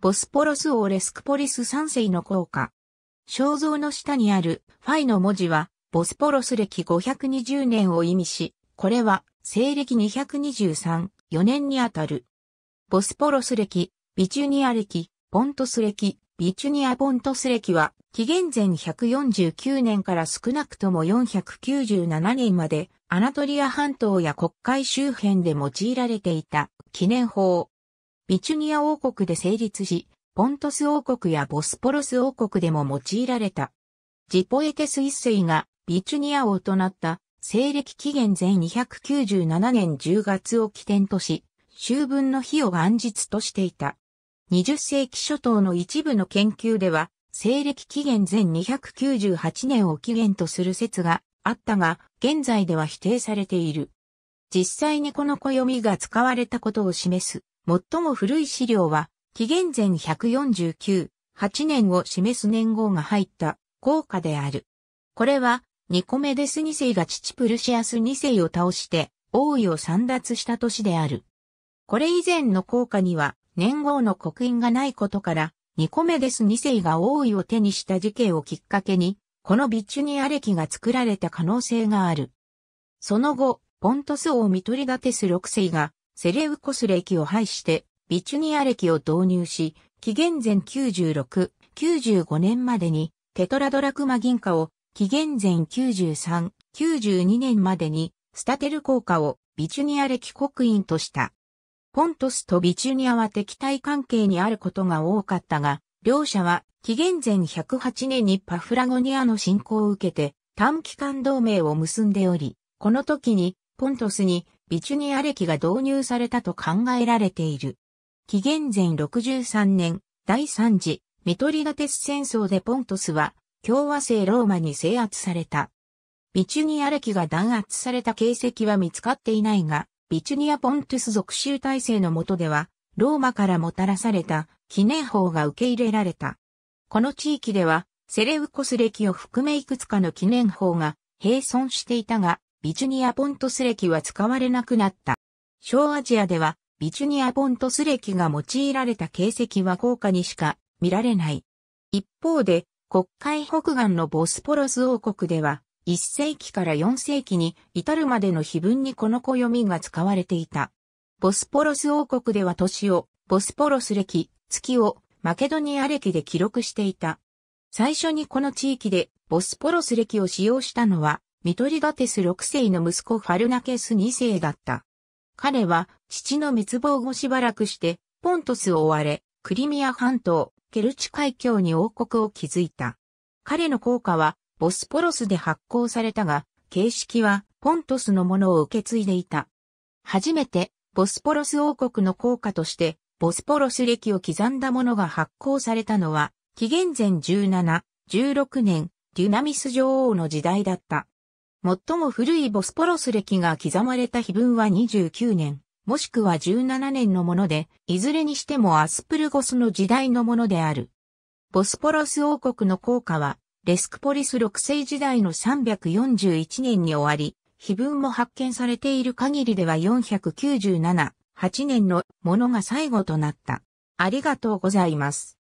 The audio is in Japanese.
ボスポロス王レスクポリス3世の効果。肖像の下にあるファイの文字は、ボスポロス歴520年を意味し、これは西暦223、4年にあたる。ボスポロス歴、ビチュニア歴、ポントス歴、ビチュニアポントス歴は、紀元前149年から少なくとも497年まで、アナトリア半島や国会周辺で用いられていた記念法。ビチュニア王国で成立し、ポントス王国やボスポロス王国でも用いられた。ジポエテス一世がビチュニア王となった西暦紀元前297年10月を起点とし、秋分の日を元日としていた。20世紀初頭の一部の研究では、西暦紀元前298年を起源とする説があったが、現在では否定されている。実際にこの暦が使われたことを示す最も古い資料は、紀元前149、8年を示す年号が入った効果である。これは、ニコメデス2世が父プルシアス2世を倒して王位を散奪した年である。これ以前の効果には年号の刻印がないことから、ニコメデス2世が王位を手にした事件をきっかけに、このビチュニア歴が作られた可能性がある。その後、ポントス王ミトリダテス6世がセレウコス歴を廃して、ビチュニア歴を導入し、紀元前96、95年までに、テトラドラクマ銀貨を、紀元前93、92年までに、スタテル効果を、ビチュニア歴刻印とした。ポントスとビチュニアは敵対関係にあることが多かったが、両者は紀元前108年にパフラゴニアの侵攻を受けて短期間同盟を結んでおり、この時にポントスにビチュニア歴が導入されたと考えられている。紀元前63年、第3次、ミトリダテス戦争でポントスは、共和制ローマに制圧された。ビチュニア歴が弾圧された形跡は見つかっていないが、ビチュニア・ポントゥス属州体制の下では、ローマからもたらされた記念法が受け入れられた。この地域では、セレウコス歴を含めいくつかの記念法が並存していたが、ビチュニア・ポントス歴は使われなくなった。小アジアでは、ビチュニア・ポントス歴が用いられた形跡は高価にしか見られない。一方で、国会北岸のボスポロス王国では、1世紀から4世紀に至るまでの碑文にこの暦が使われていた。ボスポロス王国では年を、ボスポロス歴、月を、マケドニア歴で記録していた。最初にこの地域でボスポロス歴を使用したのは、ミトリダテス6世の息子ファルナケス2世だった。彼は父の滅亡後しばらくしてポントスを追われ、クリミア半島、ケルチ海峡に王国を築いた。彼の効果はボスポロスで発行されたが、形式はポントスのものを受け継いでいた。初めてボスポロス王国の効果として、ボスポロス歴を刻んだものが発行されたのは、紀元前17、16年、デュナミス女王の時代だった。最も古いボスポロス歴が刻まれた碑文は29年、もしくは17年のもので、いずれにしてもアスプルゴスの時代のものである。ボスポロス王国の効果は、レスクポリス6世時代の341年に終わり、碑文も発見されている限りでは497、8年のものが最後となった。ありがとうございます。